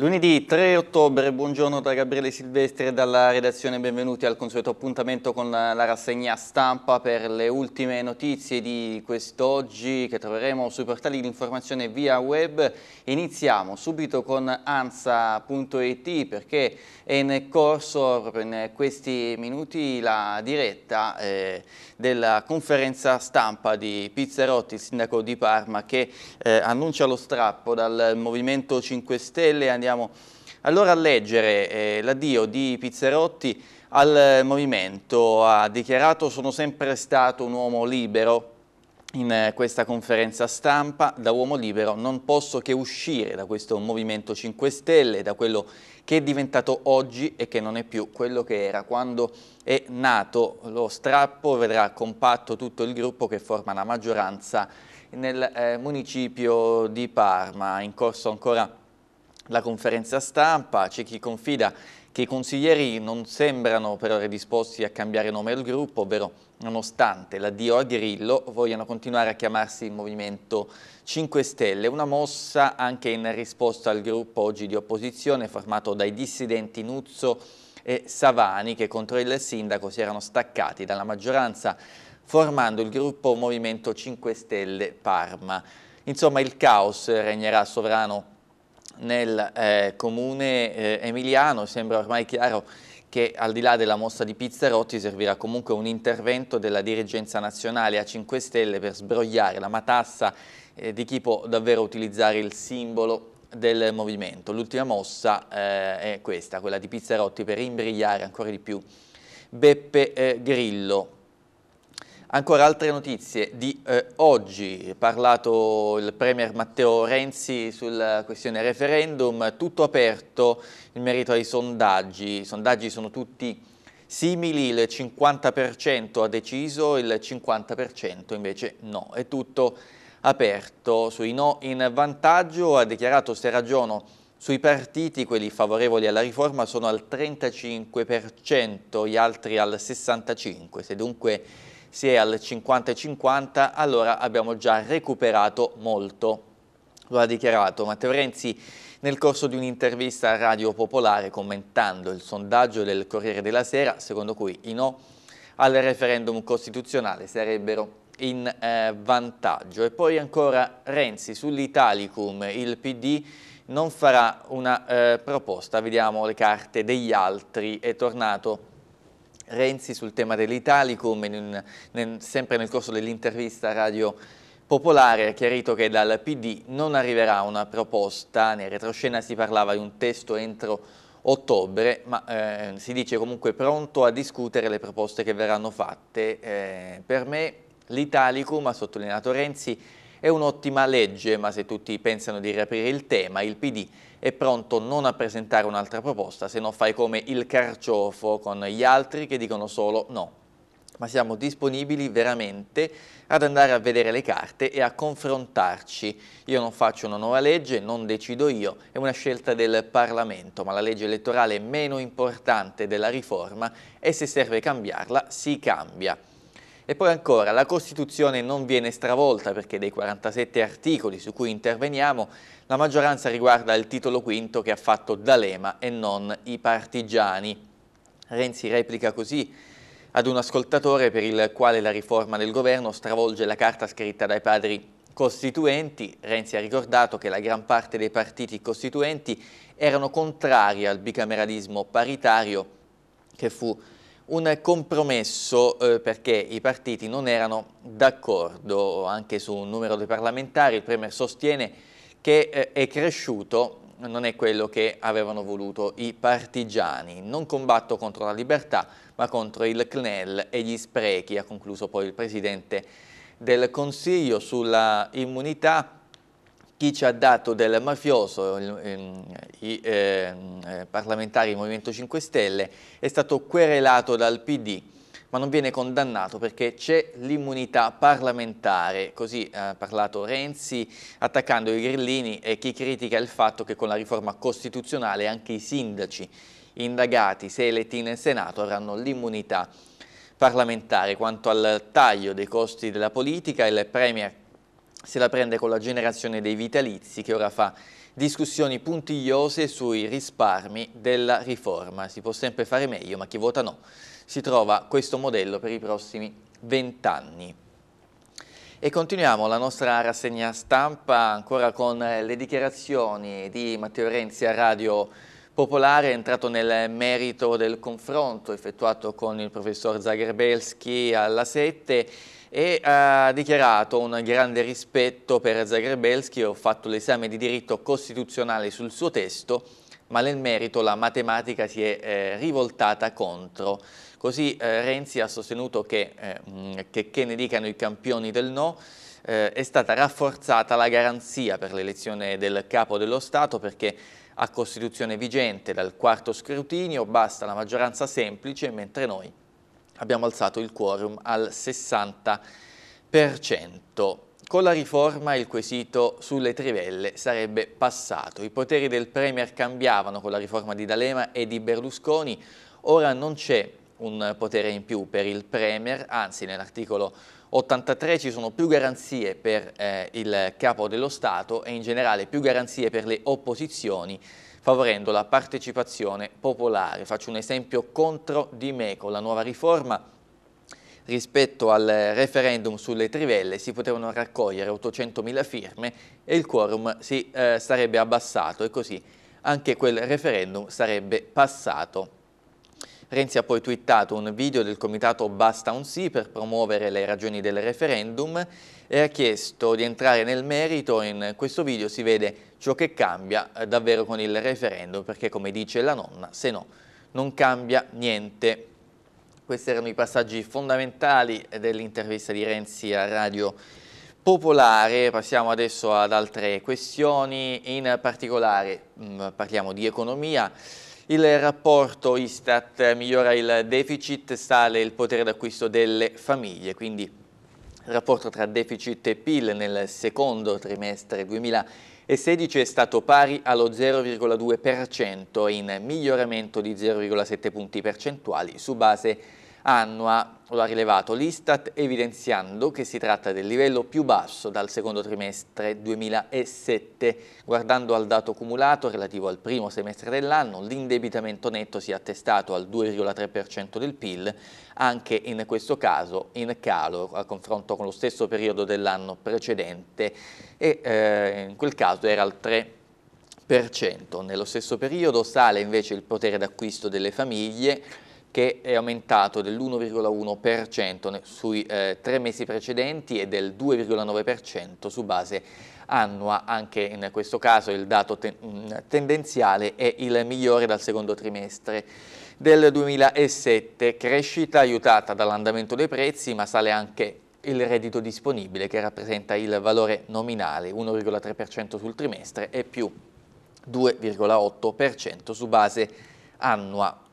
Lunedì 3 ottobre, buongiorno da Gabriele Silvestri e dalla redazione, benvenuti al consueto appuntamento con la, rassegna stampa per le ultime notizie di quest'oggi che troveremo sui portali di informazione via web. Iniziamo subito con ansa.it perché è in corso proprio in questi minuti la diretta eh, della conferenza stampa di Pizzarotti, il sindaco di Parma, che eh, annuncia lo strappo dal Movimento 5 Stelle. Andiamo Andiamo allora a leggere eh, l'addio di Pizzerotti al movimento. Ha dichiarato sono sempre stato un uomo libero in eh, questa conferenza stampa da uomo libero non posso che uscire da questo Movimento 5 Stelle, da quello che è diventato oggi e che non è più quello che era. Quando è nato lo strappo vedrà compatto tutto il gruppo che forma la maggioranza nel eh, municipio di Parma, in corso ancora la conferenza stampa, c'è chi confida che i consiglieri non sembrano però ora disposti a cambiare nome al gruppo, ovvero nonostante l'addio a Grillo vogliano continuare a chiamarsi Movimento 5 Stelle, una mossa anche in risposta al gruppo oggi di opposizione formato dai dissidenti Nuzzo e Savani che contro il sindaco si erano staccati dalla maggioranza formando il gruppo Movimento 5 Stelle Parma. Insomma il caos regnerà sovrano nel eh, comune eh, emiliano, sembra ormai chiaro che al di là della mossa di Pizzarotti servirà comunque un intervento della dirigenza nazionale a 5 Stelle per sbrogliare la matassa eh, di chi può davvero utilizzare il simbolo del movimento. L'ultima mossa eh, è questa, quella di Pizzarotti per imbrigliare ancora di più Beppe eh, Grillo. Ancora altre notizie di eh, oggi, parlato il Premier Matteo Renzi sulla questione referendum, tutto aperto in merito ai sondaggi, i sondaggi sono tutti simili, il 50% ha deciso, il 50% invece no, è tutto aperto, sui no in vantaggio ha dichiarato se ragiono sui partiti, quelli favorevoli alla riforma sono al 35%, gli altri al 65%, se dunque si è al 50-50, allora abbiamo già recuperato molto. Lo ha dichiarato Matteo Renzi nel corso di un'intervista a Radio Popolare commentando il sondaggio del Corriere della Sera secondo cui i no al referendum costituzionale sarebbero in eh, vantaggio. E poi ancora Renzi sull'Italicum, il PD non farà una eh, proposta, vediamo le carte degli altri, è tornato Renzi sul tema dell'Italicum, sempre nel corso dell'intervista Radio Popolare ha chiarito che dal PD non arriverà una proposta, nel retroscena si parlava di un testo entro ottobre, ma eh, si dice comunque pronto a discutere le proposte che verranno fatte. Eh, per me l'Italicum, ha sottolineato Renzi, è un'ottima legge, ma se tutti pensano di riaprire il tema, il PD è pronto non a presentare un'altra proposta, se no fai come il carciofo con gli altri che dicono solo no. Ma siamo disponibili veramente ad andare a vedere le carte e a confrontarci. Io non faccio una nuova legge, non decido io, è una scelta del Parlamento, ma la legge elettorale è meno importante della riforma e se serve cambiarla si cambia. E poi ancora, la Costituzione non viene stravolta perché dei 47 articoli su cui interveniamo la maggioranza riguarda il titolo quinto che ha fatto D'Alema e non i partigiani. Renzi replica così ad un ascoltatore per il quale la riforma del governo stravolge la carta scritta dai padri costituenti. Renzi ha ricordato che la gran parte dei partiti costituenti erano contrari al bicameralismo paritario che fu un compromesso eh, perché i partiti non erano d'accordo anche su un numero di parlamentari. Il Premier sostiene che eh, è cresciuto non è quello che avevano voluto i partigiani. Non combatto contro la libertà, ma contro il CNEL e gli sprechi, ha concluso poi il Presidente del Consiglio sulla immunità chi ci ha dato del mafioso, i ehm, eh, parlamentari del Movimento 5 Stelle, è stato querelato dal PD ma non viene condannato perché c'è l'immunità parlamentare, così ha parlato Renzi attaccando i grillini e chi critica il fatto che con la riforma costituzionale anche i sindaci indagati se eletti in Senato avranno l'immunità parlamentare. Quanto al taglio dei costi della politica, il Premier se la prende con la generazione dei vitalizi che ora fa discussioni puntigliose sui risparmi della riforma. Si può sempre fare meglio, ma chi vota no si trova questo modello per i prossimi vent'anni. E continuiamo la nostra rassegna stampa ancora con le dichiarazioni di Matteo Renzi a Radio Popolare è entrato nel merito del confronto effettuato con il professor Zagrebelski alla 7 e ha dichiarato un grande rispetto per Zagrebelski, ho fatto l'esame di diritto costituzionale sul suo testo, ma nel merito la matematica si è eh, rivoltata contro. Così eh, Renzi ha sostenuto che, eh, che, che ne dicano i campioni del no, eh, è stata rafforzata la garanzia per l'elezione del capo dello Stato perché a Costituzione vigente dal quarto scrutinio basta la maggioranza semplice, mentre noi abbiamo alzato il quorum al 60%. Con la riforma il quesito sulle trivelle sarebbe passato. I poteri del Premier cambiavano con la riforma di D'Alema e di Berlusconi. Ora non c'è un potere in più per il Premier, anzi nell'articolo 83 ci sono più garanzie per eh, il capo dello Stato e in generale più garanzie per le opposizioni favorendo la partecipazione popolare. Faccio un esempio contro di me con la nuova riforma rispetto al referendum sulle trivelle si potevano raccogliere 800.000 firme e il quorum si eh, sarebbe abbassato e così anche quel referendum sarebbe passato Renzi ha poi twittato un video del comitato Basta un sì per promuovere le ragioni del referendum e ha chiesto di entrare nel merito. In questo video si vede ciò che cambia eh, davvero con il referendum perché come dice la nonna, se no non cambia niente. Questi erano i passaggi fondamentali dell'intervista di Renzi a Radio Popolare. Passiamo adesso ad altre questioni, in particolare mh, mm, parliamo di economia. Il rapporto Istat migliora il deficit, sale il potere d'acquisto delle famiglie, quindi il rapporto tra deficit e PIL nel secondo trimestre 2016 è stato pari allo 0,2% in miglioramento di 0,7 punti percentuali su base annua lo ha rilevato l'Istat evidenziando che si tratta del livello più basso dal secondo trimestre 2007. Guardando al dato cumulato relativo al primo semestre dell'anno, l'indebitamento netto si è attestato al 2,3% del PIL, anche in questo caso in calo a confronto con lo stesso periodo dell'anno precedente e eh, in quel caso era al 3%. Nello stesso periodo sale invece il potere d'acquisto delle famiglie che è aumentato dell'1,1% sui eh, tre mesi precedenti e del 2,9% su base annua. Anche in questo caso il dato ten mm, tendenziale è il migliore dal secondo trimestre del 2007, crescita aiutata dall'andamento dei prezzi ma sale anche il reddito disponibile che rappresenta il valore nominale 1,3% sul trimestre e più 2,8% su base annua.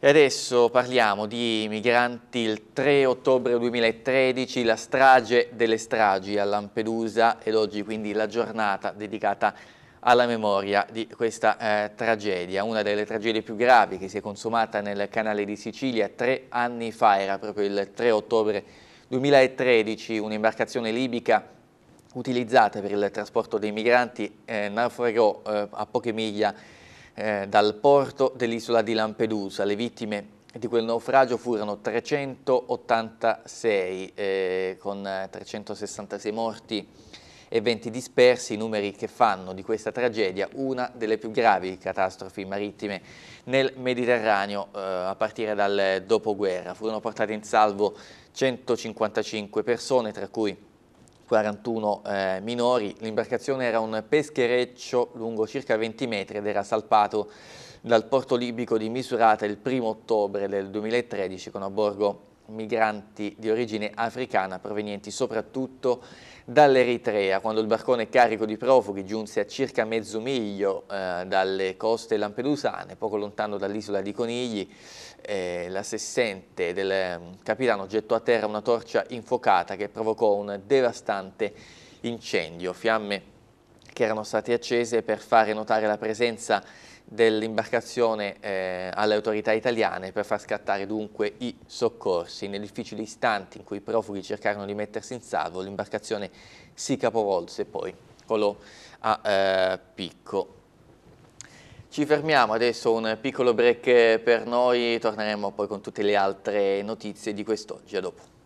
E adesso parliamo di migranti. Il 3 ottobre 2013, la strage delle stragi a Lampedusa ed oggi quindi la giornata dedicata alla memoria di questa eh, tragedia, una delle tragedie più gravi che si è consumata nel canale di Sicilia tre anni fa, era proprio il 3 ottobre 2013, un'imbarcazione libica utilizzata per il trasporto dei migranti eh, naufragò eh, a poche miglia eh, dal porto dell'isola di Lampedusa. Le vittime di quel naufragio furono 386, eh, con 366 morti e 20 dispersi, i numeri che fanno di questa tragedia una delle più gravi catastrofi marittime nel Mediterraneo eh, a partire dal dopoguerra. Furono portate in salvo 155 persone, tra cui 41 eh, minori. L'imbarcazione era un peschereccio lungo circa 20 metri ed era salpato dal porto libico di Misurata il 1 ottobre del 2013 con a bordo migranti di origine africana provenienti soprattutto dall'Eritrea. Quando il barcone carico di profughi giunse a circa mezzo miglio eh, dalle coste lampedusane, poco lontano dall'isola di Conigli, eh, l'assistente del mm, capitano gettò a terra una torcia infuocata che provocò un devastante incendio. Fiamme che erano state accese per fare notare la presenza dell'imbarcazione eh, alle autorità italiane per far scattare dunque i soccorsi. Nei difficili istanti in cui i profughi cercarono di mettersi in salvo, l'imbarcazione si capovolse e poi colò a eh, picco. Ci fermiamo adesso, un piccolo break per noi, torneremo poi con tutte le altre notizie di quest'oggi. A dopo.